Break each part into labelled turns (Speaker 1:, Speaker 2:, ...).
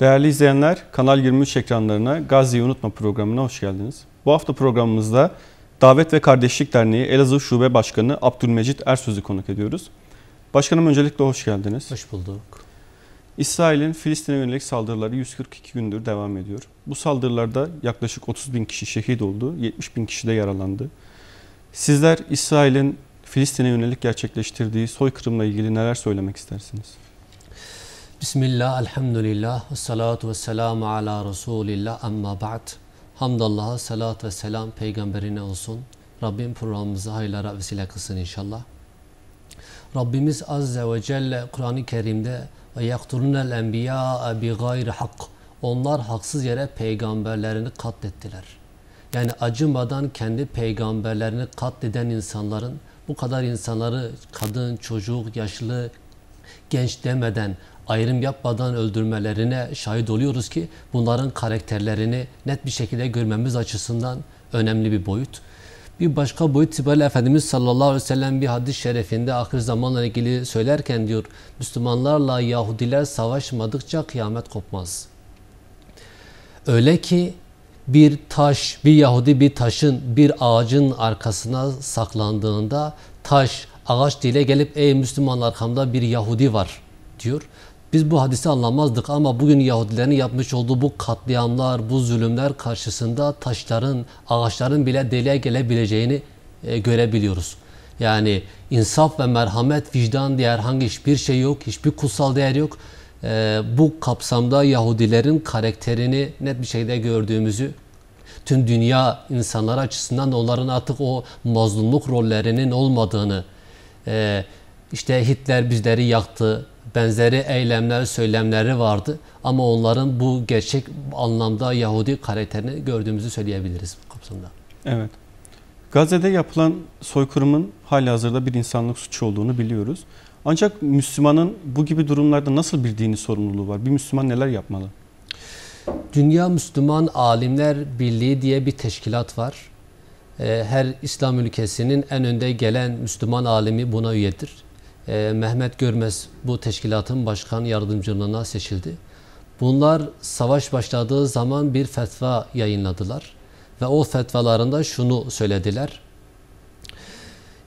Speaker 1: Değerli izleyenler, Kanal 23 ekranlarına Gazze'yi Unutma programına hoş geldiniz. Bu hafta programımızda Davet ve Kardeşlik Derneği Elazığ Şube Başkanı Abdülmecit Ersöz'ü konuk ediyoruz. Başkanım öncelikle hoş geldiniz. Hoş bulduk. İsrail'in Filistin'e yönelik saldırıları 142 gündür devam ediyor. Bu saldırılarda yaklaşık 30 bin kişi şehit oldu, 70 bin kişi de yaralandı. Sizler İsrail'in Filistin'e yönelik gerçekleştirdiği soykırımla ilgili neler söylemek istersiniz?
Speaker 2: Bismillah, elhamdülillah, ve salatu ve selamu ala Resulillah amma ba'd. Hamdallah, salat ve selam peygamberine olsun. Rabbim programımızı hayırlara vesile kılsın inşallah. Rabbimiz Azze ve Celle Kur'an-ı Kerim'de ve yakturunel enbiya bi gayri hak. Onlar haksız yere peygamberlerini katlettiler. Yani acımadan kendi peygamberlerini katleden insanların bu kadar insanları kadın, çocuk, yaşlı, genç demeden ayrım yapmadan öldürmelerine şahit oluyoruz ki bunların karakterlerini net bir şekilde görmemiz açısından önemli bir boyut. Bir başka boyut itibariyle Efendimiz sallallahu aleyhi ve sellem bir hadis şerefinde ahir zamanla ilgili söylerken diyor Müslümanlarla Yahudiler savaşmadıkça kıyamet kopmaz. Öyle ki bir taş, bir Yahudi bir taşın, bir ağacın arkasına saklandığında taş, ağaç dile gelip ey Müslüman arkamda bir Yahudi var diyor. Biz bu hadisi anlamazdık ama bugün Yahudilerin yapmış olduğu bu katliamlar, bu zulümler karşısında taşların, ağaçların bile deliye gelebileceğini e, görebiliyoruz. Yani insaf ve merhamet, vicdan diye herhangi hiçbir şey yok, hiçbir kutsal değer yok. E, bu kapsamda Yahudilerin karakterini net bir şekilde gördüğümüzü, tüm dünya insanlar açısından onların artık o mazlumluk rollerinin olmadığını, e, işte Hitler bizleri yaktı, benzeri eylemler söylemleri vardı. Ama onların
Speaker 1: bu gerçek anlamda Yahudi karakterini
Speaker 2: gördüğümüzü söyleyebiliriz bu kapsamda. Evet.
Speaker 1: Gazze'de yapılan soykırımın hali hazırda bir insanlık suçu olduğunu biliyoruz. Ancak Müslümanın bu gibi durumlarda nasıl bir dini sorumluluğu var? Bir Müslüman neler yapmalı? Dünya Müslüman Alimler Birliği diye bir teşkilat var.
Speaker 2: Ee, her İslam ülkesinin en önde gelen Müslüman alimi buna üyedir e, Mehmet Görmez bu teşkilatın başkan yardımcılığına seçildi. Bunlar savaş başladığı zaman bir fetva yayınladılar ve o fetvalarında şunu söylediler.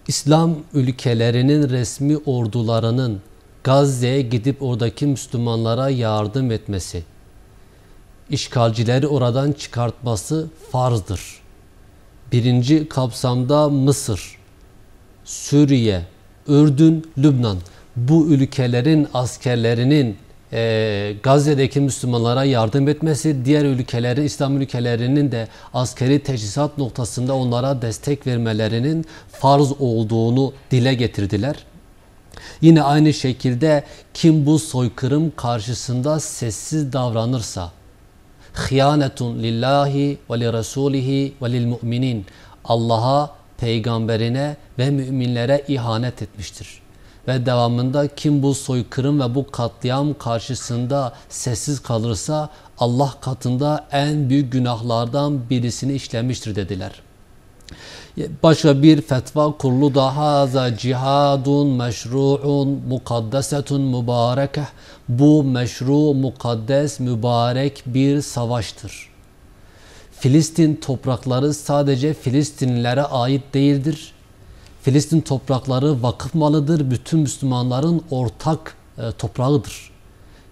Speaker 2: İslam ülkelerinin resmi ordularının Gazze'ye gidip oradaki Müslümanlara yardım etmesi, işgalcileri oradan çıkartması farzdır. Birinci kapsamda Mısır, Suriye, Ürdün, Lübnan bu ülkelerin askerlerinin e, Gazze'deki Müslümanlara yardım etmesi, diğer ülkelerin, İslam ülkelerinin de askeri teçhizat noktasında onlara destek vermelerinin farz olduğunu dile getirdiler. Yine aynı şekilde kim bu soykırım karşısında sessiz davranırsa, hıyanetun lillahi ve li rasulihi ve lil müminin, Allah'a peygamberine ve müminlere ihanet etmiştir. Ve devamında kim bu soykırım ve bu katliam karşısında sessiz kalırsa Allah katında en büyük günahlardan birisini işlemiştir dediler. Başka bir fetva kurulu da haza cihadun meşru'un mukaddesetun mübarekeh. Bu meşru, mukaddes, mübarek bir savaştır. Filistin toprakları sadece Filistinlilere ait değildir. Filistin toprakları vakıf malıdır. Bütün Müslümanların ortak e, toprağıdır.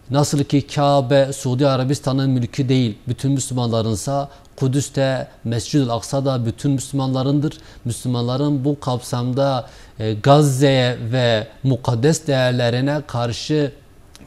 Speaker 2: Nasıl ki Kabe Suudi Arabistan'ın mülkü değil, bütün Müslümanlarınsa Kudüs'te, Mescid-ül Aksa'da bütün Müslümanlarındır. Müslümanların bu kapsamda e, Gazze'ye ve mukaddes değerlerine karşı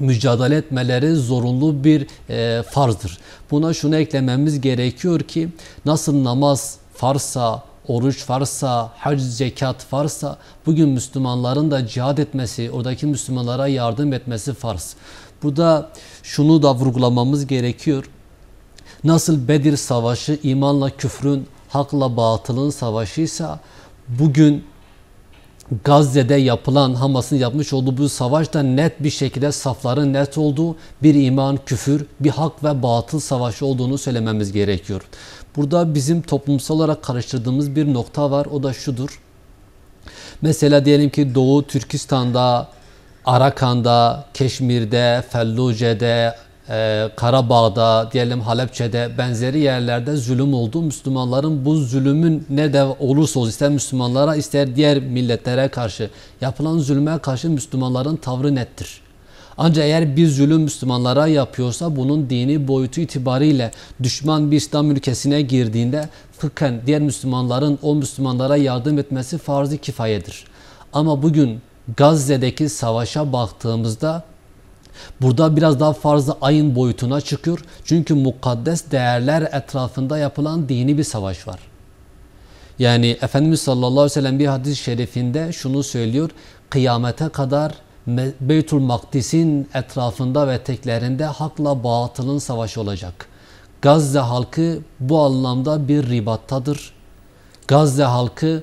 Speaker 2: mücadele etmeleri zorunlu bir e, farzdır. Buna şunu eklememiz gerekiyor ki nasıl namaz farsa, oruç farsa, hac, zekat farsa, bugün Müslümanların da cihad etmesi, oradaki Müslümanlara yardım etmesi farz. Burada şunu da vurgulamamız gerekiyor. Nasıl Bedir Savaşı imanla küfrün, hakla batılın savaşıysa bugün Gazze'de yapılan Hamas'ın yapmış olduğu bu savaşta net bir şekilde safların net olduğu bir iman, küfür, bir hak ve batıl savaşı olduğunu söylememiz gerekiyor. Burada bizim toplumsal olarak karıştırdığımız bir nokta var o da şudur. Mesela diyelim ki Doğu Türkistan'da, Arakan'da, Keşmir'de, Felluce'de, e, Karabağ'da, diyelim Halepçe'de benzeri yerlerde zulüm oldu. Müslümanların bu zulümün ne de olursa olsun ister Müslümanlara ister diğer milletlere karşı yapılan zulme karşı Müslümanların tavrı nettir. Ancak eğer bir zulüm Müslümanlara yapıyorsa bunun dini boyutu itibariyle düşman bir İslam ülkesine girdiğinde fıkhen diğer Müslümanların o Müslümanlara yardım etmesi farz-ı kifayedir. Ama bugün Gazze'deki savaşa baktığımızda Burada biraz daha farz ayın boyutuna çıkıyor. Çünkü mukaddes değerler etrafında yapılan dini bir savaş var. Yani Efendimiz sallallahu aleyhi ve sellem bir hadis-i şerifinde şunu söylüyor. Kıyamete kadar Beytül Makdis'in etrafında ve teklerinde hakla batılın savaşı olacak. Gazze halkı bu anlamda bir ribattadır. Gazze halkı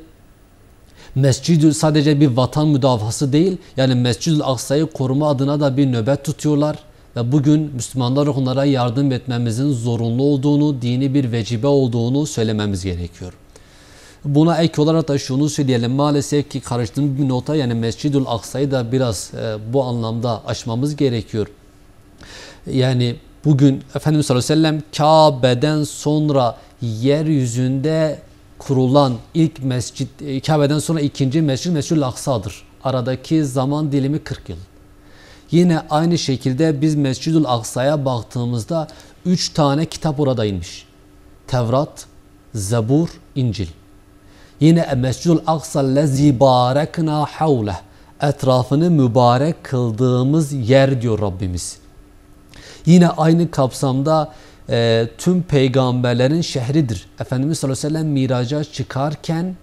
Speaker 2: Mescid sadece bir vatan müdafası değil, yani Mescid-ül Aksa'yı koruma adına da bir nöbet tutuyorlar. Ve bugün Müslümanlar onlara yardım etmemizin zorunlu olduğunu, dini bir vecibe olduğunu söylememiz gerekiyor. Buna ek olarak da şunu söyleyelim. Maalesef ki karıştığım bir nota yani Mescid-ül Aksa'yı da biraz e, bu anlamda aşmamız gerekiyor. Yani bugün Efendimiz sallallahu aleyhi ve sellem Kabe'den sonra yeryüzünde kurulan ilk mescit, e, Kabe'den sonra ikinci mescid Mescid-i Aksa'dır. Aradaki zaman dilimi 40 yıl. Yine aynı şekilde biz Mescid-ül Aksa'ya baktığımızda 3 tane kitap orada inmiş. Tevrat, Zebur, İncil. Yine e, Mescid-ül Aksa lezi barekna havleh. Etrafını mübarek kıldığımız yer diyor Rabbimiz. Yine aynı kapsamda e, tüm peygamberlerin şehridir. Efendimiz sallallahu aleyhi ve sellem miraca çıkarken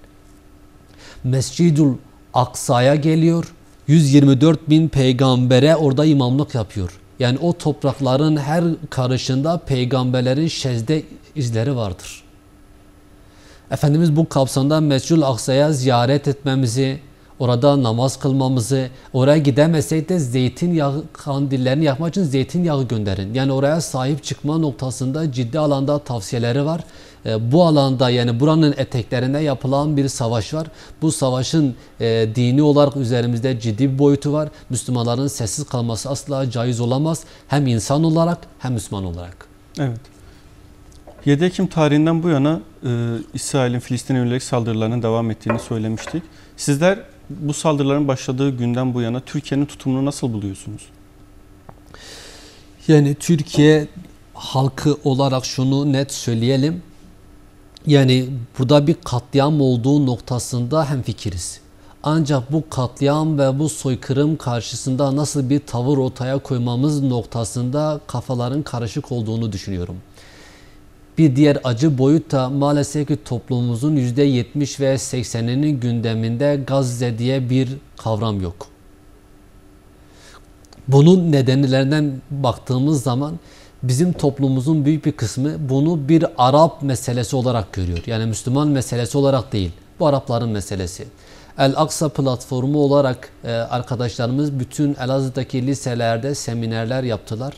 Speaker 2: Mescidul Aksa'ya geliyor. 124 bin peygambere orada imamlık yapıyor. Yani o toprakların her karışında peygamberlerin şezde izleri vardır. Efendimiz bu kapsamda Mescid-ül Aksa'ya ziyaret etmemizi, orada namaz kılmamızı, oraya gidemesek de zeytinyağı kandillerini yakmak için zeytinyağı gönderin. Yani oraya sahip çıkma noktasında ciddi alanda tavsiyeleri var. E, bu alanda yani buranın eteklerinde yapılan bir savaş var. Bu savaşın e, dini olarak üzerimizde ciddi bir boyutu var. Müslümanların sessiz kalması asla caiz olamaz. Hem insan olarak hem Müslüman olarak.
Speaker 1: Evet. 7 Ekim tarihinden bu yana e, İsrail'in Filistin'e yönelik saldırılarının devam ettiğini söylemiştik. Sizler bu saldırıların başladığı günden bu yana Türkiye'nin tutumunu nasıl buluyorsunuz? Yani Türkiye
Speaker 2: halkı olarak şunu net söyleyelim. Yani burada bir katliam olduğu noktasında hem fikiriz. Ancak bu katliam ve bu soykırım karşısında nasıl bir tavır ortaya koymamız noktasında kafaların karışık olduğunu düşünüyorum. Bir diğer acı boyut da maalesef ki toplumumuzun %70 ve 80'inin gündeminde Gazze diye bir kavram yok. Bunun nedenlerinden baktığımız zaman bizim toplumumuzun büyük bir kısmı bunu bir Arap meselesi olarak görüyor. Yani Müslüman meselesi olarak değil. Bu Arapların meselesi. El-Aksa platformu olarak e, arkadaşlarımız bütün Elazığ'daki liselerde seminerler yaptılar.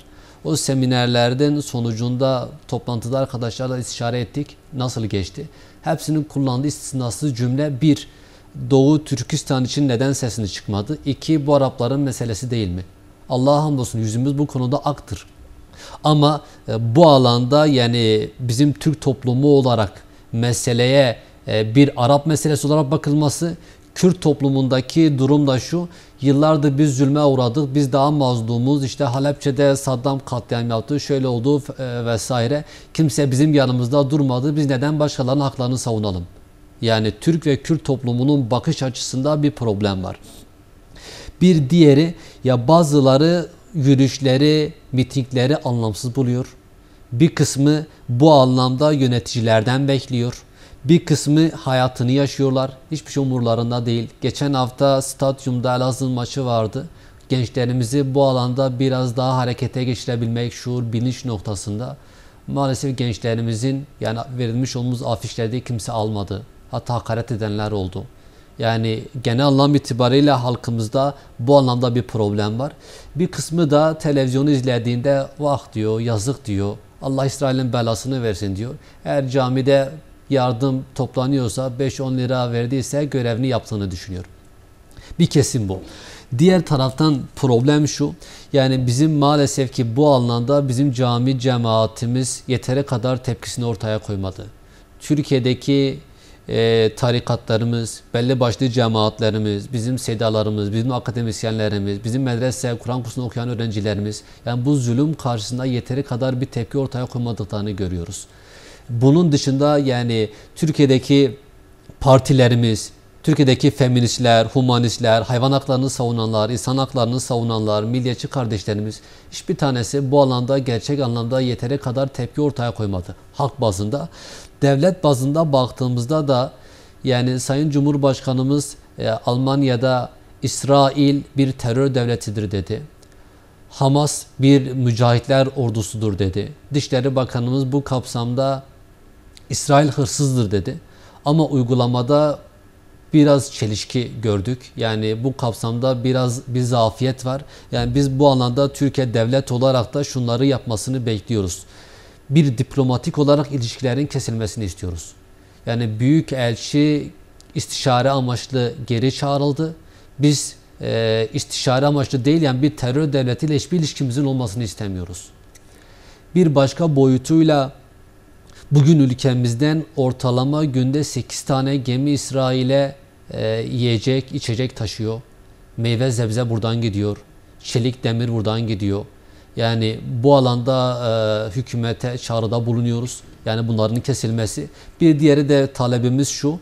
Speaker 2: O seminerlerden sonucunda toplantıda arkadaşlarla istişare ettik. Nasıl geçti? Hepsinin kullandığı istisnasız cümle bir, Doğu Türkistan için neden sesini çıkmadı? İki, bu Arapların meselesi değil mi? Allah'a hamdolsun yüzümüz bu konuda aktır. Ama e, bu alanda yani bizim Türk toplumu olarak meseleye e, bir Arap meselesi olarak bakılması Kürt toplumundaki durum da şu. Yıllardır biz zulme uğradık. Biz daha mazlumuz. İşte Halepçe'de Saddam katliam yaptı. Şöyle oldu e, vesaire. Kimse bizim yanımızda durmadı. Biz neden başkalarının haklarını savunalım? Yani Türk ve Kürt toplumunun bakış açısında bir problem var. Bir diğeri ya bazıları yürüyüşleri, mitingleri anlamsız buluyor. Bir kısmı bu anlamda yöneticilerden bekliyor. Bir kısmı hayatını yaşıyorlar. Hiçbir şey umurlarında değil. Geçen hafta stadyumda Elazığ maçı vardı. Gençlerimizi bu alanda biraz daha harekete geçirebilmek, şuur, bilinç noktasında. Maalesef gençlerimizin yani verilmiş olduğumuz afişlerde kimse almadı. Hatta hakaret edenler oldu. Yani genel anlam itibariyle halkımızda bu anlamda bir problem var. Bir kısmı da televizyonu izlediğinde vah diyor, yazık diyor. Allah İsrail'in belasını versin diyor. Eğer camide yardım toplanıyorsa 5-10 lira verdiyse görevini yaptığını düşünüyorum. Bir kesim bu. Diğer taraftan problem şu. Yani bizim maalesef ki bu alanda bizim cami cemaatimiz yeteri kadar tepkisini ortaya koymadı. Türkiye'deki e, tarikatlarımız, belli başlı cemaatlerimiz, bizim sedalarımız, bizim akademisyenlerimiz, bizim medrese, Kur'an kursunu okuyan öğrencilerimiz yani bu zulüm karşısında yeteri kadar bir tepki ortaya koymadıklarını görüyoruz. Bunun dışında yani Türkiye'deki partilerimiz, Türkiye'deki feministler, humanistler, hayvan haklarını savunanlar, insan haklarını savunanlar, milliyetçi kardeşlerimiz hiçbir tanesi bu alanda gerçek anlamda yeteri kadar tepki ortaya koymadı. Halk bazında. Devlet bazında baktığımızda da yani Sayın Cumhurbaşkanımız e, Almanya'da İsrail bir terör devletidir dedi. Hamas bir mücahitler ordusudur dedi. Dışişleri Bakanımız bu kapsamda İsrail hırsızdır dedi. Ama uygulamada biraz çelişki gördük. Yani bu kapsamda biraz bir zafiyet var. Yani biz bu alanda Türkiye devlet olarak da şunları yapmasını bekliyoruz. Bir diplomatik olarak ilişkilerin kesilmesini istiyoruz. Yani büyük elçi istişare amaçlı geri çağrıldı. Biz e, istişare amaçlı değil yani bir terör devletiyle hiçbir ilişkimizin olmasını istemiyoruz. Bir başka boyutuyla Bugün ülkemizden ortalama günde 8 tane gemi İsrail'e e, yiyecek, içecek taşıyor. Meyve sebze buradan gidiyor. Çelik demir buradan gidiyor. Yani bu alanda e, hükümete çağrıda bulunuyoruz. Yani bunların kesilmesi. Bir diğeri de talebimiz şu.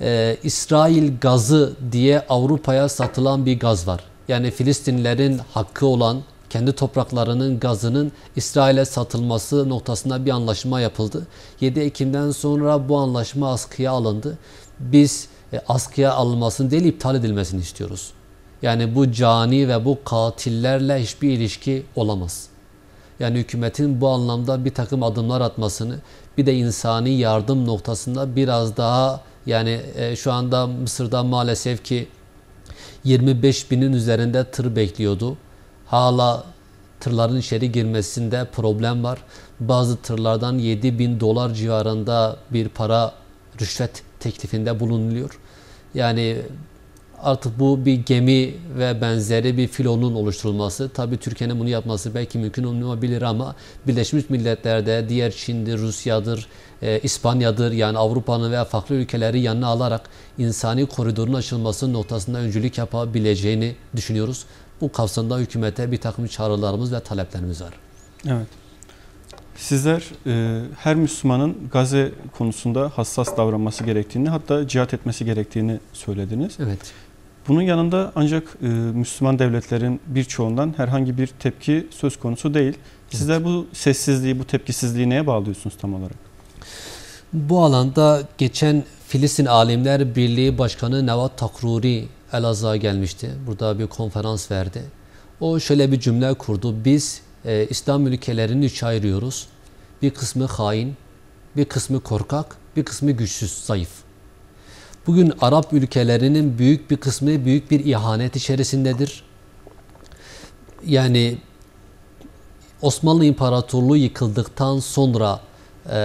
Speaker 2: E, İsrail gazı diye Avrupa'ya satılan bir gaz var. Yani Filistinlerin hakkı olan kendi topraklarının gazının İsrail'e satılması noktasında bir anlaşma yapıldı. 7 Ekim'den sonra bu anlaşma askıya alındı. Biz e, askıya alınmasını değil iptal edilmesini istiyoruz. Yani bu cani ve bu katillerle hiçbir ilişki olamaz. Yani hükümetin bu anlamda bir takım adımlar atmasını, bir de insani yardım noktasında biraz daha yani e, şu anda Mısır'da maalesef ki 25 binin üzerinde tır bekliyordu. Hala tırların içeri girmesinde problem var. Bazı tırlardan 7 bin dolar civarında bir para rüşvet teklifinde bulunuluyor. Yani artık bu bir gemi ve benzeri bir filonun oluşturulması. Tabi Türkiye'nin bunu yapması belki mümkün olmayabilir ama Birleşmiş Milletler'de diğer Çin'dir, Rusya'dır, e, İspanya'dır yani Avrupa'nın veya farklı ülkeleri yanına alarak insani koridorun açılması noktasında öncülük yapabileceğini düşünüyoruz.
Speaker 1: Bu kapsamda hükümete bir takım çağrılarımız ve taleplerimiz var. Evet. Sizler e, her Müslümanın Gazze konusunda hassas davranması gerektiğini hatta cihat etmesi gerektiğini söylediniz. Evet. Bunun yanında ancak e, Müslüman devletlerin birçoğundan herhangi bir tepki söz konusu değil. Sizler evet. bu sessizliği, bu tepkisizliği neye bağlıyorsunuz tam olarak? Bu alanda geçen Filistin
Speaker 2: Alimler Birliği Başkanı Nevat Takruri Elazığ'a gelmişti. Burada bir konferans verdi. O şöyle bir cümle kurdu. Biz e, İslam ülkelerini üç ayırıyoruz. Bir kısmı hain, bir kısmı korkak, bir kısmı güçsüz, zayıf. Bugün Arap ülkelerinin büyük bir kısmı büyük bir ihanet içerisindedir. Yani Osmanlı İmparatorluğu yıkıldıktan sonra e,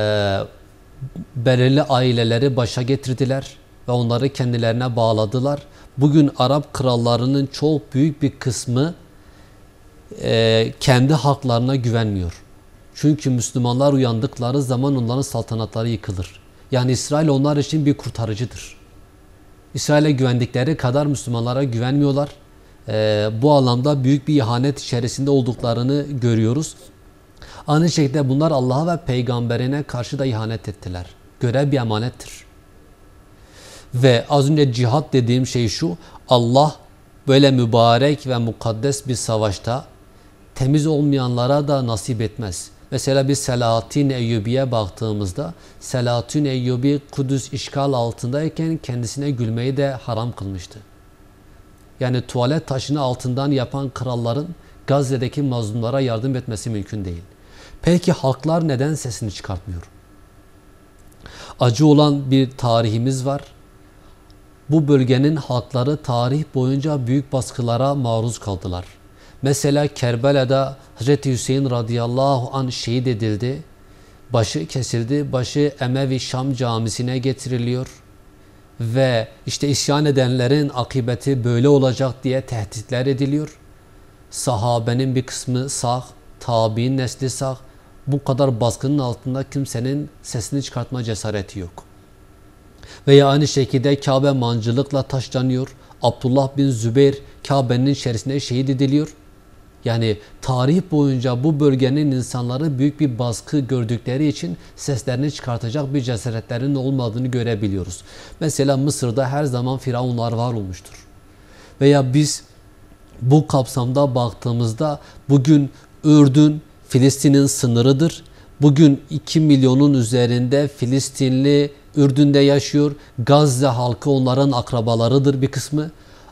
Speaker 2: belirli aileleri başa getirdiler ve onları kendilerine bağladılar. Bugün Arap krallarının çok büyük bir kısmı e, kendi haklarına güvenmiyor. Çünkü Müslümanlar uyandıkları zaman onların saltanatları yıkılır. Yani İsrail onlar için bir kurtarıcıdır. İsrail'e güvendikleri kadar Müslümanlara güvenmiyorlar. E, bu alanda büyük bir ihanet içerisinde olduklarını görüyoruz. Aynı şekilde bunlar Allah'a ve peygamberine karşı da ihanet ettiler. Görev bir emanettir. Ve az önce cihat dediğim şey şu. Allah böyle mübarek ve mukaddes bir savaşta temiz olmayanlara da nasip etmez. Mesela bir Selahattin Eyyubi'ye baktığımızda Selahattin Eyyubi Kudüs işgal altındayken kendisine gülmeyi de haram kılmıştı. Yani tuvalet taşını altından yapan kralların Gazze'deki mazlumlara yardım etmesi mümkün değil. Peki halklar neden sesini çıkartmıyor? Acı olan bir tarihimiz var. Bu bölgenin halkları tarih boyunca büyük baskılara maruz kaldılar. Mesela Kerbela'da Hz. Hüseyin radıyallahu an şehit edildi. Başı kesildi. Başı Emevi Şam camisine getiriliyor. Ve işte isyan edenlerin akıbeti böyle olacak diye tehditler ediliyor. Sahabenin bir kısmı sağ, tabi'in nesli sağ. Bu kadar baskının altında kimsenin sesini çıkartma cesareti yok.'' Veya aynı şekilde Kabe mancılıkla taşlanıyor. Abdullah bin Zübeyr Kabe'nin içerisinde şehit ediliyor. Yani tarih boyunca bu bölgenin insanları büyük bir baskı gördükleri için seslerini çıkartacak bir cesaretlerinin olmadığını görebiliyoruz. Mesela Mısır'da her zaman firavunlar var olmuştur. Veya biz bu kapsamda baktığımızda bugün Ürdün Filistin'in sınırıdır. Bugün 2 milyonun üzerinde Filistinli Ürdün'de yaşıyor. Gazze halkı onların akrabalarıdır bir kısmı.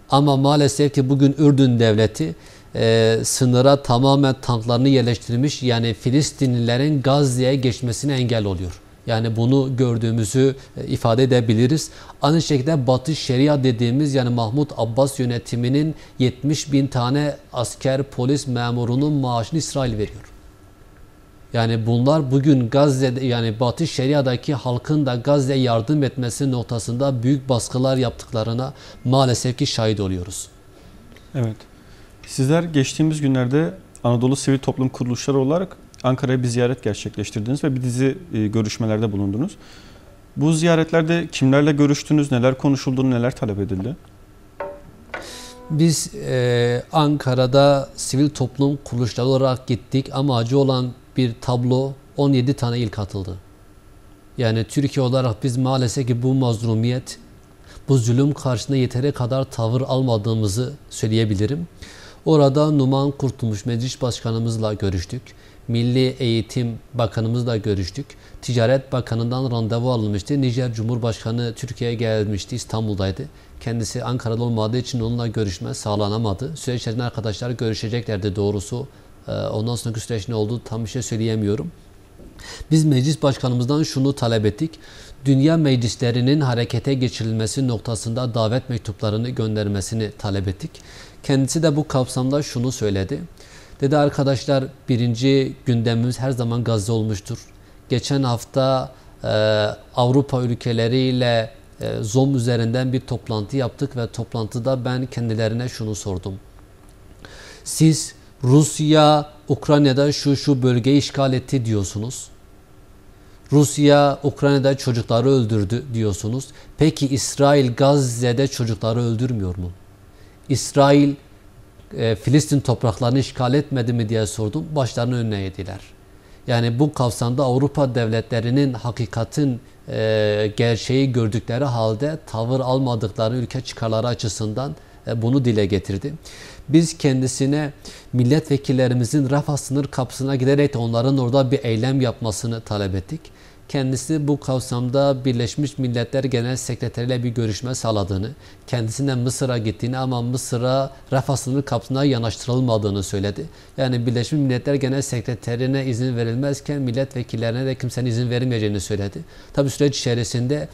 Speaker 2: Ama maalesef ki bugün Ürdün devleti e, sınıra tamamen tanklarını yerleştirmiş. Yani Filistinlilerin Gazze'ye geçmesine engel oluyor. Yani bunu gördüğümüzü e, ifade edebiliriz. Aynı şekilde Batı Şeria dediğimiz yani Mahmut Abbas yönetiminin 70 bin tane asker polis memurunun maaşını İsrail veriyor. Yani bunlar bugün Gazze'de yani Batı Şeria'daki halkın da Gazze yardım etmesi noktasında büyük
Speaker 1: baskılar yaptıklarına maalesef ki şahit oluyoruz. Evet. Sizler geçtiğimiz günlerde Anadolu Sivil Toplum Kuruluşları olarak Ankara'ya bir ziyaret gerçekleştirdiniz ve bir dizi e, görüşmelerde bulundunuz. Bu ziyaretlerde kimlerle görüştünüz, neler konuşuldu, neler talep edildi?
Speaker 2: Biz e, Ankara'da sivil toplum kuruluşları olarak gittik. Amacı olan bir tablo 17 tane ilk katıldı Yani Türkiye olarak biz maalesef ki bu mazlumiyet, bu zulüm karşısında yeteri kadar tavır almadığımızı söyleyebilirim. Orada Numan Kurtulmuş Meclis Başkanımızla görüştük. Milli Eğitim Bakanımızla görüştük. Ticaret Bakanı'ndan randevu alınmıştı. Nijer Cumhurbaşkanı Türkiye'ye gelmişti, İstanbul'daydı. Kendisi Ankara'da olmadığı için onunla görüşme sağlanamadı. Süreç içerisinde arkadaşlar görüşeceklerdi doğrusu. Ee, ondan sonraki süreç ne oldu tam bir şey söyleyemiyorum. Biz meclis başkanımızdan şunu talep ettik. Dünya meclislerinin harekete geçirilmesi noktasında davet mektuplarını göndermesini talep ettik. Kendisi de bu kapsamda şunu söyledi. Dedi arkadaşlar birinci gündemimiz her zaman Gazze olmuştur. Geçen hafta e, Avrupa ülkeleriyle e, ZOM üzerinden bir toplantı yaptık ve toplantıda ben kendilerine şunu sordum. Siz Rusya Ukrayna'da şu şu bölgeyi işgal etti diyorsunuz. Rusya Ukrayna'da çocukları öldürdü diyorsunuz. Peki İsrail Gazze'de çocukları öldürmüyor mu? İsrail e, Filistin topraklarını işgal etmedi mi diye sordum. Başlarını önüne yediler. Yani bu kapsamda Avrupa devletlerinin hakikatin e, gerçeği gördükleri halde tavır almadıkları ülke çıkarları açısından e, bunu dile getirdi. Biz kendisine milletvekillerimizin Rafa sınır kapısına giderek onların orada bir eylem yapmasını talep ettik. Kendisi bu kapsamda Birleşmiş Milletler Genel Sekreteri ile bir görüşme sağladığını, kendisinden Mısır'a gittiğini ama Mısır'a Rafa sınır kapısına yanaştırılmadığını söyledi. Yani Birleşmiş Milletler Genel Sekreterine izin verilmezken milletvekillerine de kimsenin izin verilmeyeceğini söyledi. Tabi süreç içerisinde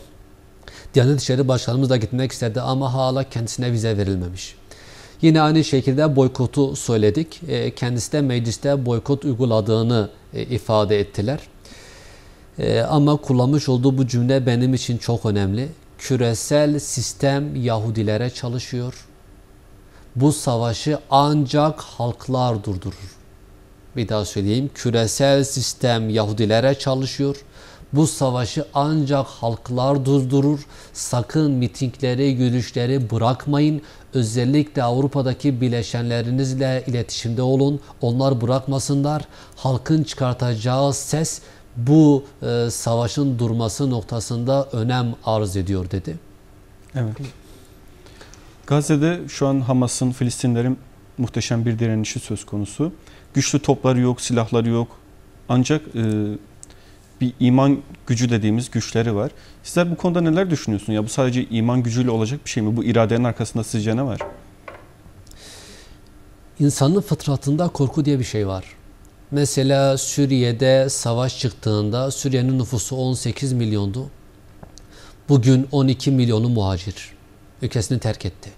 Speaker 2: Diyanet İşleri Başkanımız da gitmek istedi ama hala kendisine vize verilmemiş. Yine aynı şekilde boykotu söyledik. E, kendisi de mecliste boykot uyguladığını e, ifade ettiler. E, ama kullanmış olduğu bu cümle benim için çok önemli. Küresel sistem Yahudilere çalışıyor. Bu savaşı ancak halklar durdurur. Bir daha söyleyeyim. Küresel sistem Yahudilere çalışıyor. Bu savaşı ancak halklar durdurur. Sakın mitingleri, yürüyüşleri bırakmayın. Özellikle Avrupa'daki bileşenlerinizle iletişimde olun. Onlar bırakmasınlar. Halkın çıkartacağı ses bu e, savaşın durması noktasında önem arz ediyor dedi.
Speaker 1: Evet. Gazze'de şu an Hamas'ın Filistinlerin muhteşem bir direnişi söz konusu. Güçlü topları yok, silahları yok. Ancak e, bir iman gücü dediğimiz güçleri var. Sizler bu konuda neler düşünüyorsunuz? Ya bu sadece iman gücüyle olacak bir şey mi? Bu iradenin arkasında sizce ne var?
Speaker 2: İnsanın fıtratında korku diye bir şey var. Mesela Suriye'de savaş çıktığında Suriye'nin nüfusu 18 milyondu. Bugün 12 milyonu muhacir ülkesini terk etti.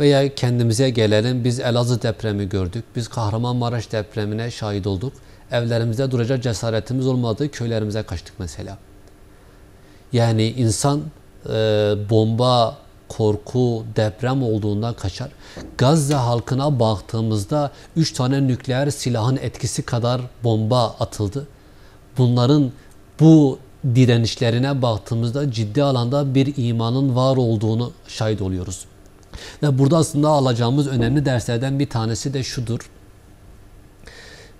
Speaker 2: Veya kendimize gelelim biz Elazığ depremi gördük. Biz Kahramanmaraş depremine şahit olduk evlerimizde duracak cesaretimiz olmadı, köylerimize kaçtık mesela. Yani insan e, bomba, korku, deprem olduğunda kaçar. Gazze halkına baktığımızda 3 tane nükleer silahın etkisi kadar bomba atıldı. Bunların bu direnişlerine baktığımızda ciddi alanda bir imanın var olduğunu şahit oluyoruz. Ve burada aslında alacağımız önemli derslerden bir tanesi de şudur.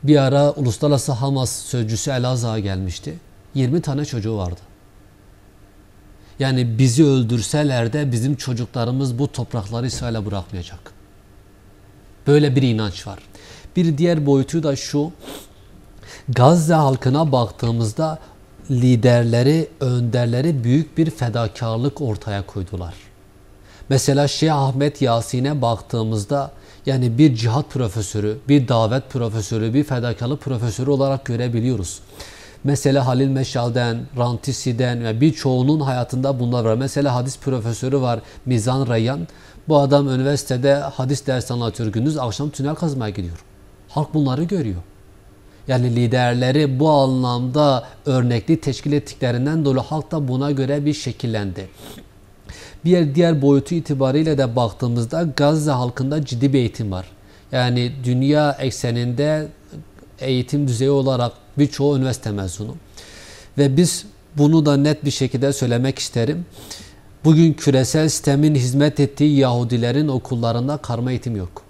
Speaker 2: Bir ara uluslararası Hamas sözcüsü Elazığ'a gelmişti. 20 tane çocuğu vardı. Yani bizi öldürseler de bizim çocuklarımız bu toprakları İsrail'e bırakmayacak. Böyle bir inanç var. Bir diğer boyutu da şu. Gazze halkına baktığımızda liderleri, önderleri büyük bir fedakarlık ortaya koydular. Mesela Şeyh Ahmet Yasin'e baktığımızda yani bir cihat profesörü, bir davet profesörü, bir fedakarlık profesörü olarak görebiliyoruz. Mesela Halil Meşal'den, Rantisi'den ve birçoğunun hayatında bunlar var. Mesela hadis profesörü var Mizan Rayan. Bu adam üniversitede hadis dersi anlatıyor. Gündüz akşam tünel kazmaya gidiyor. Halk bunları görüyor. Yani liderleri bu anlamda örnekli teşkil ettiklerinden dolayı halk da buna göre bir şekillendi. Bir diğer boyutu itibariyle de baktığımızda Gazze halkında ciddi bir eğitim var. Yani dünya ekseninde eğitim düzeyi olarak birçoğu üniversite mezunu. Ve biz bunu da net bir şekilde söylemek isterim. Bugün küresel sistemin hizmet ettiği Yahudilerin okullarında karma eğitim yok.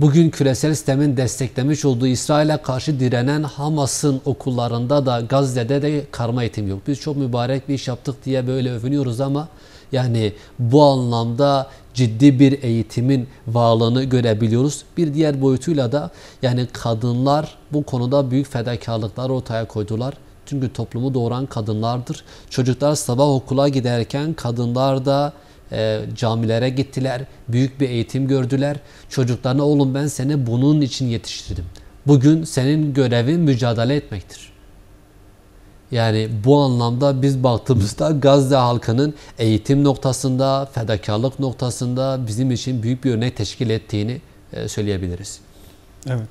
Speaker 2: Bugün küresel sistemin desteklemiş olduğu İsrail'e karşı direnen Hamas'ın okullarında da Gazze'de de karma eğitim yok. Biz çok mübarek bir iş yaptık diye böyle övünüyoruz ama yani bu anlamda ciddi bir eğitimin varlığını görebiliyoruz. Bir diğer boyutuyla da yani kadınlar bu konuda büyük fedakarlıklar ortaya koydular. Çünkü toplumu doğuran kadınlardır. Çocuklar sabah okula giderken kadınlar da e, camilere gittiler. Büyük bir eğitim gördüler. Çocuklarına oğlum ben seni bunun için yetiştirdim. Bugün senin görevin mücadele etmektir. Yani bu anlamda biz baktığımızda Gazze halkının eğitim noktasında, fedakarlık noktasında bizim için büyük bir örnek teşkil ettiğini e,
Speaker 1: söyleyebiliriz. Evet.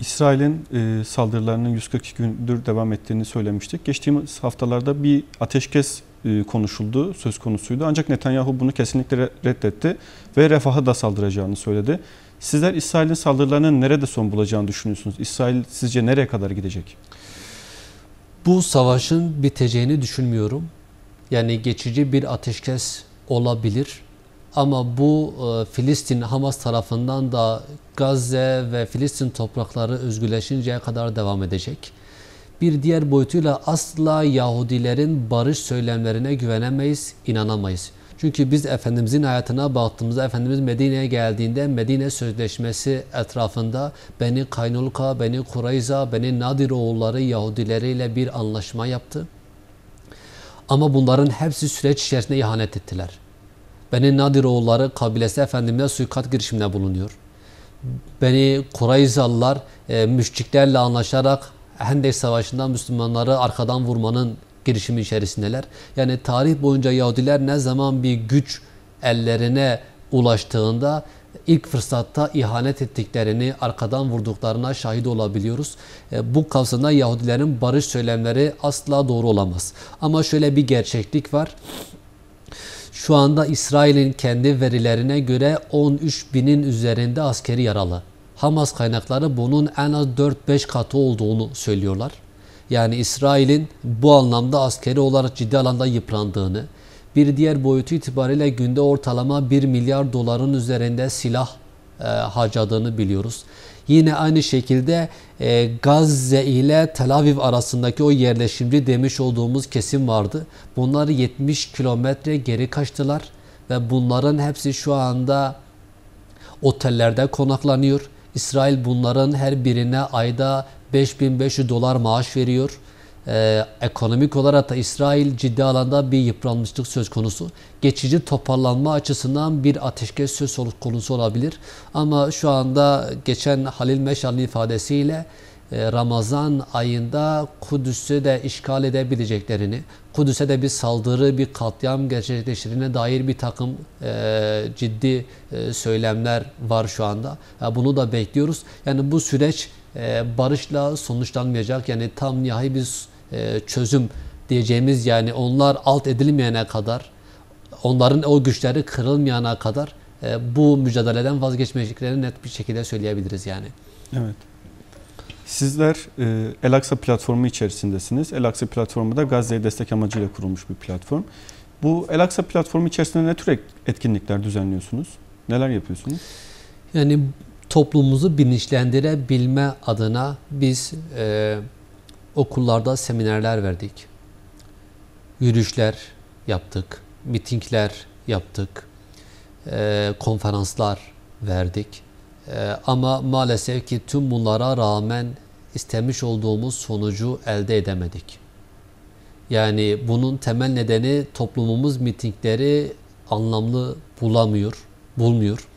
Speaker 1: İsrail'in e, saldırılarının 142 gündür devam ettiğini söylemiştik. Geçtiğimiz haftalarda bir ateşkes e, konuşuldu, söz konusuydu. Ancak Netanyahu bunu kesinlikle reddetti ve refaha da saldıracağını söyledi. Sizler İsrail'in saldırılarının nerede son bulacağını düşünüyorsunuz? İsrail sizce nereye kadar gidecek? bu savaşın biteceğini düşünmüyorum. Yani geçici
Speaker 2: bir ateşkes olabilir. Ama bu e, Filistin Hamas tarafından da Gazze ve Filistin toprakları özgürleşinceye kadar devam edecek. Bir diğer boyutuyla asla Yahudilerin barış söylemlerine güvenemeyiz, inanamayız. Çünkü biz Efendimizin hayatına baktığımızda Efendimiz Medine'ye geldiğinde Medine Sözleşmesi etrafında Beni Kaynulka, Beni Kurayza, Beni Nadir oğulları Yahudileriyle bir anlaşma yaptı. Ama bunların hepsi süreç içerisinde ihanet ettiler. Beni Nadir oğulları kabilesi Efendimiz'e suikat girişimine bulunuyor. Beni Kurayzalılar e, müşriklerle anlaşarak Hendek Savaşı'nda Müslümanları arkadan vurmanın girişimi içerisindeler. Yani tarih boyunca Yahudiler ne zaman bir güç ellerine ulaştığında ilk fırsatta ihanet ettiklerini, arkadan vurduklarına şahit olabiliyoruz. E, bu kapsamda Yahudilerin barış söylemleri asla doğru olamaz. Ama şöyle bir gerçeklik var. Şu anda İsrail'in kendi verilerine göre 13 binin üzerinde askeri yaralı. Hamas kaynakları bunun en az 4-5 katı olduğunu söylüyorlar. Yani İsrail'in bu anlamda askeri olarak ciddi alanda yıprandığını, bir diğer boyutu itibariyle günde ortalama 1 milyar doların üzerinde silah e, harcadığını biliyoruz. Yine aynı şekilde e, Gazze ile Tel Aviv arasındaki o yerleşimci demiş olduğumuz kesim vardı. Bunları 70 kilometre geri kaçtılar ve bunların hepsi şu anda otellerde konaklanıyor. İsrail bunların her birine ayda 5500 dolar maaş veriyor. Ee, ekonomik olarak da İsrail ciddi alanda bir yıpranmışlık söz konusu. Geçici toparlanma açısından bir ateşkes söz konusu olabilir. Ama şu anda geçen Halil Meşal'ın ifadesiyle e, Ramazan ayında Kudüs'ü de işgal edebileceklerini, Kudüs'e de bir saldırı, bir katliam gerçekleştirine dair bir takım e, ciddi e, söylemler var şu anda. Ya bunu da bekliyoruz. Yani bu süreç ee, barışla sonuçlanmayacak yani tam nihai bir e, çözüm diyeceğimiz yani onlar alt edilmeyene kadar onların o güçleri kırılmayana kadar e, bu mücadeleden vazgeçmeyeceklerini
Speaker 1: net bir şekilde söyleyebiliriz yani. Evet. Sizler e, platformu içerisindesiniz. El Aksa platformu da Gazze'ye destek amacıyla kurulmuş bir platform. Bu El platformu içerisinde ne tür etkinlikler düzenliyorsunuz? Neler yapıyorsunuz? Yani
Speaker 2: toplumumuzu bilinçlendirebilme adına biz e, okullarda seminerler verdik. Yürüyüşler yaptık, mitingler yaptık, e, konferanslar verdik. E, ama maalesef ki tüm bunlara rağmen istemiş olduğumuz sonucu elde edemedik. Yani bunun temel nedeni toplumumuz mitingleri anlamlı bulamıyor, bulmuyor.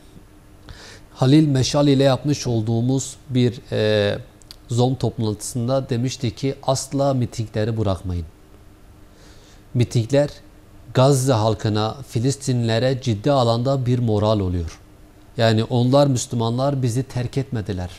Speaker 2: Halil Meşal ile yapmış olduğumuz bir e, zon toplantısında demişti ki asla mitingleri bırakmayın. Mitingler Gazze halkına, Filistinlilere ciddi alanda bir moral oluyor. Yani onlar Müslümanlar bizi terk etmediler.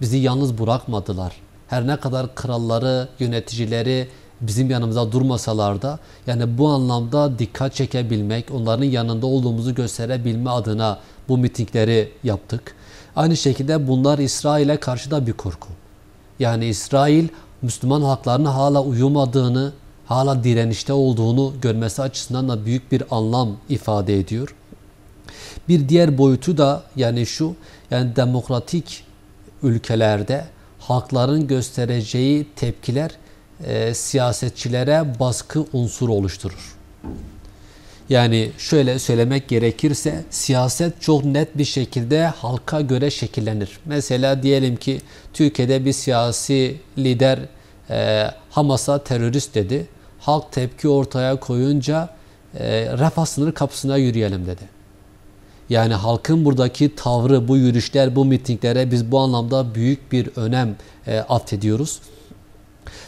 Speaker 2: Bizi yalnız bırakmadılar. Her ne kadar kralları, yöneticileri bizim yanımıza durmasalar da yani bu anlamda dikkat çekebilmek, onların yanında olduğumuzu gösterebilme adına bu mitingleri yaptık. Aynı şekilde bunlar İsrail'e karşı da bir korku. Yani İsrail Müslüman haklarına hala uyumadığını, hala direnişte olduğunu görmesi açısından da büyük bir anlam ifade ediyor. Bir diğer boyutu da yani şu, yani demokratik ülkelerde hakların göstereceği tepkiler e, siyasetçilere baskı unsuru oluşturur. Yani şöyle söylemek gerekirse siyaset çok net bir şekilde halka göre şekillenir. Mesela diyelim ki Türkiye'de bir siyasi lider e, Hamas'a terörist dedi. Halk tepki ortaya koyunca e, refah sınır kapısına yürüyelim dedi. Yani halkın buradaki tavrı, bu yürüyüşler, bu mitinglere biz bu anlamda büyük bir önem e, atfediyoruz.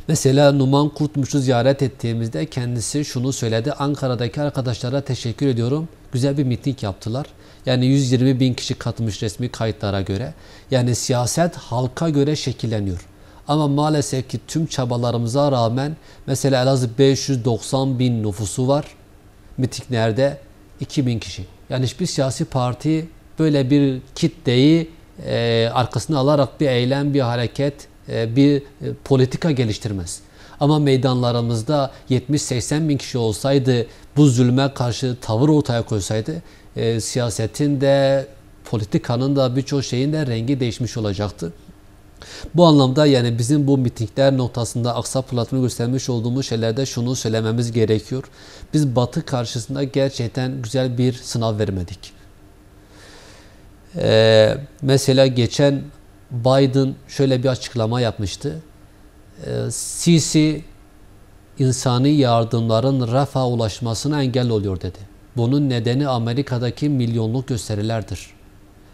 Speaker 2: Mesela Numan Kurtmuş'u ziyaret ettiğimizde kendisi şunu söyledi. Ankara'daki arkadaşlara teşekkür ediyorum. Güzel bir miting yaptılar. Yani 120 bin kişi katmış resmi kayıtlara göre. Yani siyaset halka göre şekilleniyor. Ama maalesef ki tüm çabalarımıza rağmen mesela Elazığ 590 bin nüfusu var. Mitinglerde bin kişi. Yani hiçbir siyasi parti böyle bir kitleyi e, arkasına alarak bir eylem, bir hareket e, bir e, politika geliştirmez. Ama meydanlarımızda 70-80 bin kişi olsaydı bu zulme karşı tavır ortaya koysaydı e, siyasetin de politikanın da birçok şeyin de rengi değişmiş olacaktı. Bu anlamda yani bizim bu mitingler noktasında Aksa platformu göstermiş olduğumuz şeylerde şunu söylememiz gerekiyor. Biz Batı karşısında gerçekten güzel bir sınav vermedik. Ee, mesela geçen Biden şöyle bir açıklama yapmıştı. Sisi ee, insani yardımların rafa ulaşmasına engel oluyor dedi. Bunun nedeni Amerika'daki milyonluk gösterilerdir.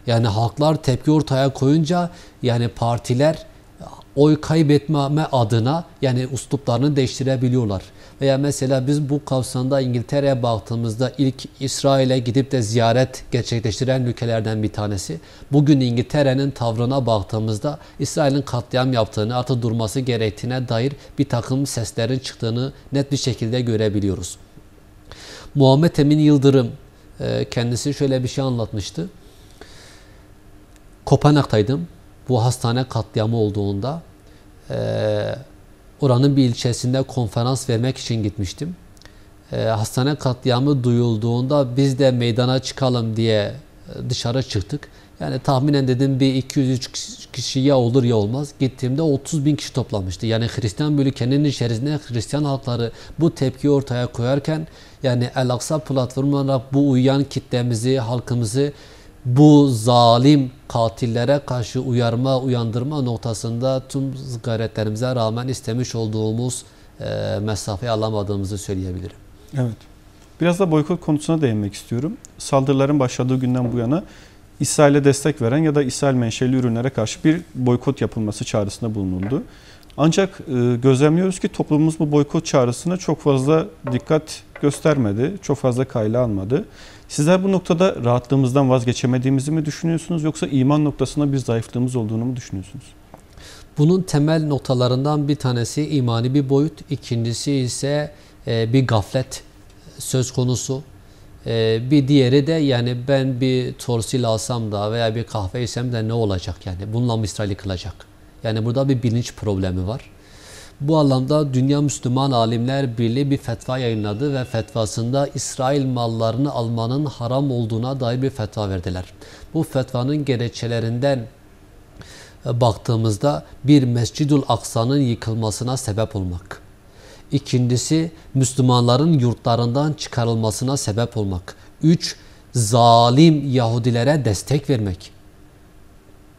Speaker 2: Yani halklar tepki ortaya koyunca yani partiler oy kaybetmeme adına yani usluplarını değiştirebiliyorlar. Veya mesela biz bu kapsamda İngiltere'ye baktığımızda ilk İsrail'e gidip de ziyaret gerçekleştiren ülkelerden bir tanesi. Bugün İngiltere'nin tavrına baktığımızda İsrail'in katliam yaptığını artık durması gerektiğine dair bir takım seslerin çıktığını net bir şekilde görebiliyoruz. Muhammed Emin Yıldırım e, kendisi şöyle bir şey anlatmıştı. Kopenhag'daydım. Bu hastane katliamı olduğunda e, Oranın bir ilçesinde konferans vermek için gitmiştim. Ee, hastane katliamı duyulduğunda biz de meydana çıkalım diye e, dışarı çıktık. Yani tahminen dedim bir 200-300 kişi ya olur ya olmaz. Gittiğimde 30 bin kişi toplamıştı. Yani Hristiyan bir ülkenin içerisinde Hristiyan halkları bu tepkiyi ortaya koyarken yani El Aksa platformu olarak bu uyuyan kitlemizi, halkımızı bu zalim katillere karşı uyarma, uyandırma noktasında tüm gayretlerimize rağmen
Speaker 1: istemiş olduğumuz e, mesafeyi alamadığımızı söyleyebilirim. Evet. Biraz da boykot konusuna değinmek istiyorum. Saldırıların başladığı günden bu yana İsrail'e destek veren ya da İsrail menşeli ürünlere karşı bir boykot yapılması çağrısında bulunuldu. Ancak e, gözlemliyoruz ki toplumumuz bu boykot çağrısına çok fazla dikkat göstermedi, çok fazla kayla almadı. Sizler bu noktada rahatlığımızdan vazgeçemediğimizi mi düşünüyorsunuz yoksa iman noktasında bir zayıflığımız olduğunu mu düşünüyorsunuz?
Speaker 2: Bunun temel noktalarından bir tanesi imani bir boyut, ikincisi ise e, bir gaflet söz konusu. E, bir diğeri de yani ben bir torsil alsam da veya bir kahve isem de ne olacak yani bununla mistrali kılacak. Yani burada bir bilinç problemi var. Bu anlamda Dünya Müslüman Alimler Birliği bir fetva yayınladı ve fetvasında İsrail mallarını almanın haram olduğuna dair bir fetva verdiler. Bu fetvanın gerekçelerinden e, baktığımızda bir Mescidül Aksa'nın yıkılmasına sebep olmak. İkincisi Müslümanların yurtlarından çıkarılmasına sebep olmak. Üç, zalim Yahudilere destek vermek.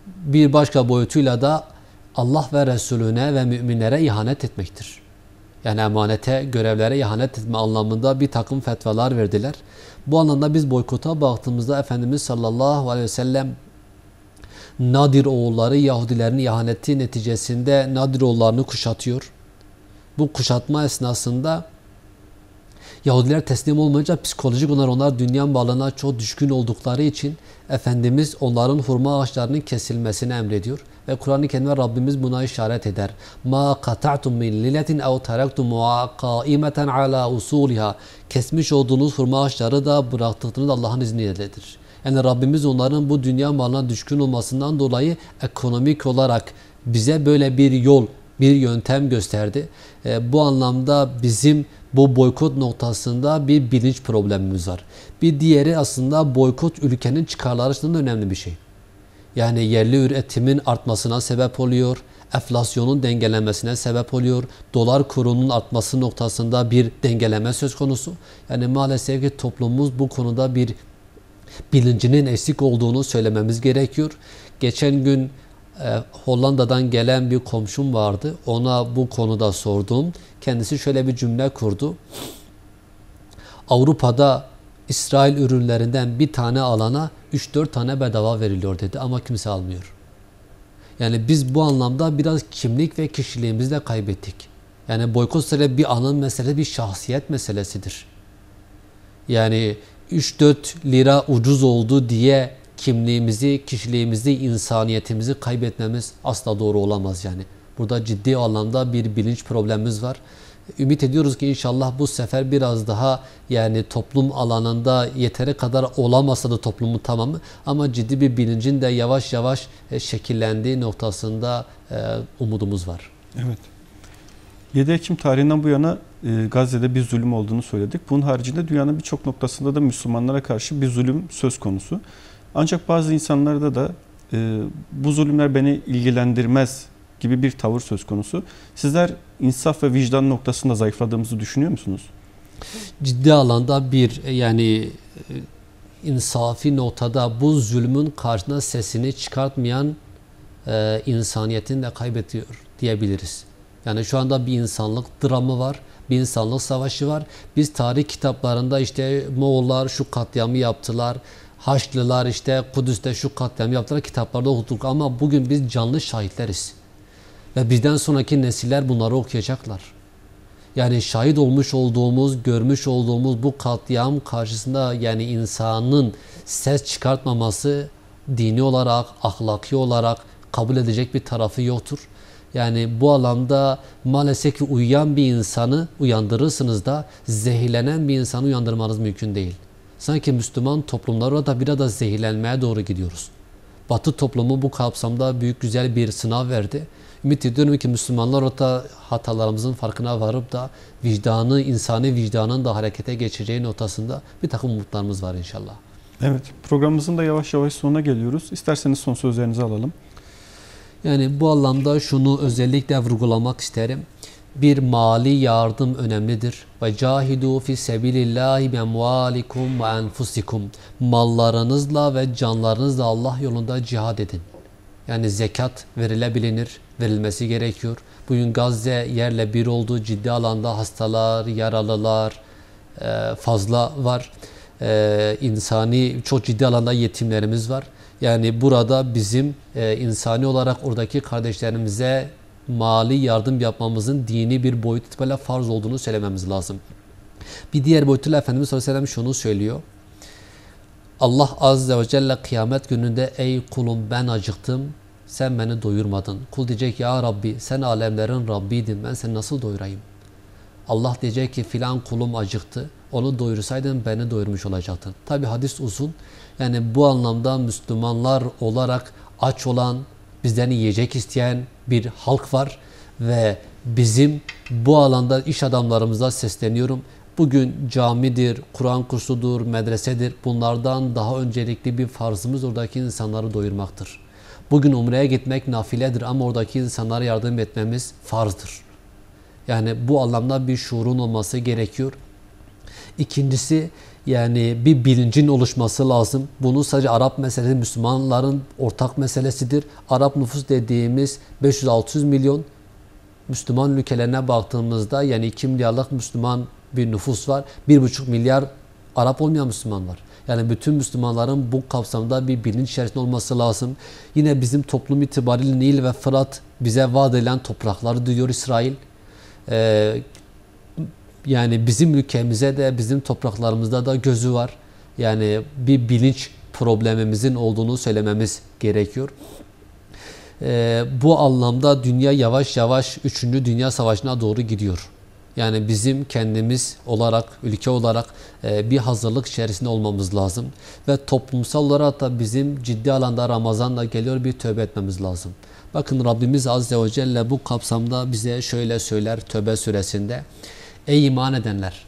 Speaker 2: Bir başka boyutuyla da Allah ve Resulüne ve müminlere ihanet etmektir. Yani emanete, görevlere ihanet etme anlamında bir takım fetvalar verdiler. Bu anlamda biz boykota baktığımızda Efendimiz sallallahu aleyhi ve sellem Nadir oğulları Yahudilerin ihaneti neticesinde Nadir oğullarını kuşatıyor. Bu kuşatma esnasında Yahudiler teslim olmayınca psikolojik onlar onlar dünya bağlarına çok düşkün oldukları için Efendimiz onların hurma ağaçlarının kesilmesini emrediyor. Ve Kur'an-ı Kerim'de Rabbimiz buna işaret eder. Ma kata'tum min liletin ev teraktum qaimeten ala usuliha. Kesmiş olduğunuz hurma ağaçları da bıraktığınız Allah'ın izniyledir. Yani Rabbimiz onların bu dünya malına düşkün olmasından dolayı ekonomik olarak bize böyle bir yol, bir yöntem gösterdi. E, bu anlamda bizim bu boykot noktasında bir bilinç problemimiz var. Bir diğeri aslında boykot ülkenin çıkarları açısından önemli bir şey. Yani yerli üretimin artmasına sebep oluyor enflasyonun dengelenmesine sebep oluyor. Dolar kurunun artması noktasında bir dengeleme söz konusu. Yani maalesef ki toplumumuz bu konuda bir bilincinin eksik olduğunu söylememiz gerekiyor. Geçen gün e, Hollanda'dan gelen bir komşum vardı. Ona bu konuda sordum. Kendisi şöyle bir cümle kurdu. Avrupa'da İsrail ürünlerinden bir tane alana 3-4 tane bedava veriliyor dedi ama kimse almıyor. Yani biz bu anlamda biraz kimlik ve kişiliğimizi de kaybettik. Yani boykot mesele bir anın meselesi bir şahsiyet meselesidir. Yani 3-4 lira ucuz oldu diye kimliğimizi, kişiliğimizi, insaniyetimizi kaybetmemiz asla doğru olamaz yani. Burada ciddi anlamda bir bilinç problemimiz var. Ümit ediyoruz ki inşallah bu sefer biraz daha yani toplum alanında yeteri kadar olamasa da toplumun tamamı ama ciddi bir bilincin de yavaş yavaş e, şekillendiği noktasında e, umudumuz var.
Speaker 1: Evet. 7 Ekim tarihinden bu yana e, Gazze'de bir zulüm olduğunu söyledik. Bunun haricinde dünyanın birçok noktasında da Müslümanlara karşı bir zulüm söz konusu. Ancak bazı insanlarda da bu zulümler beni ilgilendirmez gibi bir tavır söz konusu. Sizler insaf ve vicdan noktasında zayıfladığımızı düşünüyor musunuz? Ciddi alanda bir
Speaker 2: e, yani e, insafi notada bu zulmün karşısında sesini çıkartmayan e, insaniyetini de kaybediyor diyebiliriz. Yani şu anda bir insanlık dramı var, bir insanlık savaşı var. Biz tarih kitaplarında işte Moğollar şu katliamı yaptılar, Haçlılar işte Kudüs'te şu katliamı yaptılar kitaplarda okuduk ama bugün biz canlı şahitleriz. Ve bizden sonraki nesiller bunları okuyacaklar. Yani şahit olmuş olduğumuz, görmüş olduğumuz bu katliam karşısında yani insanın ses çıkartmaması dini olarak, ahlaki olarak kabul edecek bir tarafı yoktur. Yani bu alanda maalesef ki uyuyan bir insanı uyandırırsınız da zehirlenen bir insanı uyandırmanız mümkün değil. Sanki Müslüman toplumlara da bir arada zehirlenmeye doğru gidiyoruz. Batı toplumu bu kapsamda büyük güzel bir sınav verdi. Ümit ediyorum ki Müslümanlar orada hatalarımızın farkına varıp da vicdanı, insani vicdanın da harekete geçeceği notasında bir takım umutlarımız var inşallah.
Speaker 1: Evet programımızın da yavaş yavaş sonuna geliyoruz. İsterseniz son
Speaker 2: sözlerinizi alalım. Yani bu anlamda şunu özellikle vurgulamak isterim. Bir mali yardım önemlidir. Ve cahidu fi sebilillahi bi amwalikum ve enfusikum. Mallarınızla ve canlarınızla Allah yolunda cihad edin. Yani zekat verilebilinir, verilmesi gerekiyor. Bugün Gazze yerle bir oldu. Ciddi alanda hastalar, yaralılar e, fazla var. E, insani çok ciddi alanda yetimlerimiz var. Yani burada bizim e, insani olarak oradaki kardeşlerimize mali yardım yapmamızın dini bir boyut itibariyle farz olduğunu söylememiz lazım. Bir diğer boyutuyla Efendimiz sallallahu şunu söylüyor. Allah Azze ve Celle kıyamet gününde ey kulum ben acıktım sen beni doyurmadın. Kul diyecek ya Rabbi sen alemlerin Rabbiydin ben seni nasıl doyurayım? Allah diyecek ki filan kulum acıktı. Onu doyursaydın beni doyurmuş olacaktın. Tabi hadis uzun. Yani bu anlamda Müslümanlar olarak aç olan, bizden yiyecek isteyen bir halk var. Ve bizim bu alanda iş adamlarımıza sesleniyorum. Bugün camidir, Kur'an kursudur, medresedir. Bunlardan daha öncelikli bir farzımız oradaki insanları doyurmaktır. Bugün umreye gitmek nafiledir ama oradaki insanlara yardım etmemiz farzdır. Yani bu anlamda bir şuurun olması gerekiyor. İkincisi yani bir bilincin oluşması lazım. Bunu sadece Arap meselesi Müslümanların ortak meselesidir. Arap nüfus dediğimiz 500-600 milyon Müslüman ülkelerine baktığımızda yani 2 milyarlık Müslüman bir nüfus var. Bir buçuk milyar Arap olmayan Müslüman var. Yani bütün Müslümanların bu kapsamda bir bilinç içerisinde olması lazım. Yine bizim toplum itibariyle Nil ve Fırat bize vaat edilen toprakları diyor İsrail. Ee, yani bizim ülkemize de bizim topraklarımızda da gözü var. Yani bir bilinç problemimizin olduğunu söylememiz gerekiyor. Ee, bu anlamda dünya yavaş yavaş 3. Dünya Savaşı'na doğru gidiyor. Yani bizim kendimiz olarak, ülke olarak e, bir hazırlık içerisinde olmamız lazım. Ve toplumsal olarak da bizim ciddi alanda Ramazan da geliyor bir tövbe etmemiz lazım. Bakın Rabbimiz Azze ve Celle bu kapsamda bize şöyle söyler Tövbe suresinde. Ey iman edenler!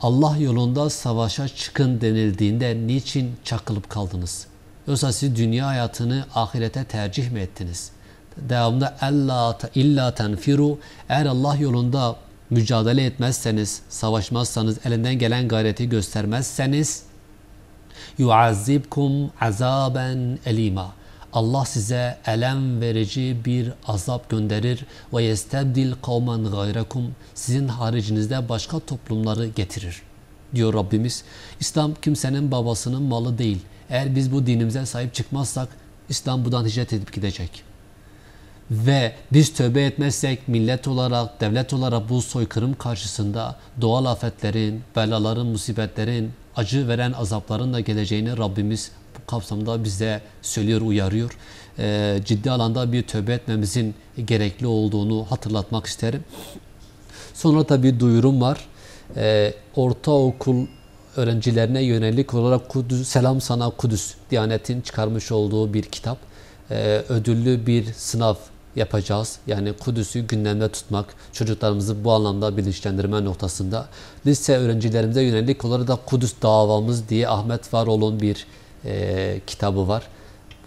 Speaker 2: Allah yolunda savaşa çıkın denildiğinde niçin çakılıp kaldınız? Yoksa siz dünya hayatını ahirete tercih mi ettiniz? Devamında illa tenfiru eğer Allah yolunda mücadele etmezseniz, savaşmazsanız, elinden gelen gayreti göstermezseniz yuazibkum azaben elima. Allah size elem verici bir azap gönderir ve yestebdil kavmen gayrekum sizin haricinizde başka toplumları getirir diyor Rabbimiz. İslam kimsenin babasının malı değil. Eğer biz bu dinimize sahip çıkmazsak İslam buradan hicret edip gidecek ve biz tövbe etmezsek millet olarak, devlet olarak bu soykırım karşısında doğal afetlerin, belaların, musibetlerin, acı veren azapların da geleceğini Rabbimiz bu kapsamda bize söylüyor, uyarıyor. Ee, ciddi alanda bir tövbe etmemizin gerekli olduğunu hatırlatmak isterim. Sonra tabii duyurum var. Ee, ortaokul öğrencilerine yönelik olarak Kudüs, Selam Sana Kudüs, Diyanet'in çıkarmış olduğu bir kitap. Ee, ödüllü bir sınav yapacağız. Yani Kudüs'ü gündemde tutmak, çocuklarımızı bu anlamda bilinçlendirme noktasında. Lise öğrencilerimize yönelik olarak da Kudüs davamız diye Ahmet Varol'un bir e, kitabı var.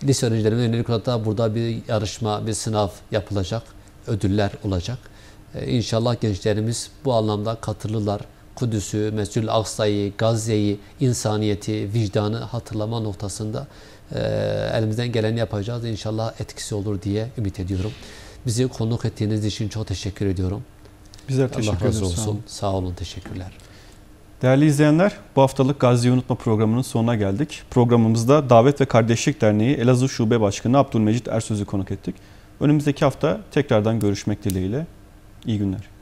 Speaker 2: Lise öğrencilerimize yönelik olarak da burada bir yarışma, bir sınav yapılacak, ödüller olacak. E, inşallah gençlerimiz bu anlamda katılırlar. Kudüs'ü, Mescid-i Aksa'yı, Gazze'yi, insaniyeti, vicdanı hatırlama noktasında ee, elimizden geleni yapacağız. İnşallah etkisi olur diye ümit ediyorum. Bizi konuk ettiğiniz için çok teşekkür ediyorum. Bizler teşekkür ederiz. Allah razı olsun. Sağ olun. Sağ olun, teşekkürler.
Speaker 1: Değerli izleyenler, bu haftalık Gazi'yi unutma programının sonuna geldik. Programımızda Davet ve Kardeşlik Derneği Elazığ Şube Başkanı Abdülmecit Ersöz'ü konuk ettik. Önümüzdeki hafta tekrardan görüşmek dileğiyle. İyi günler.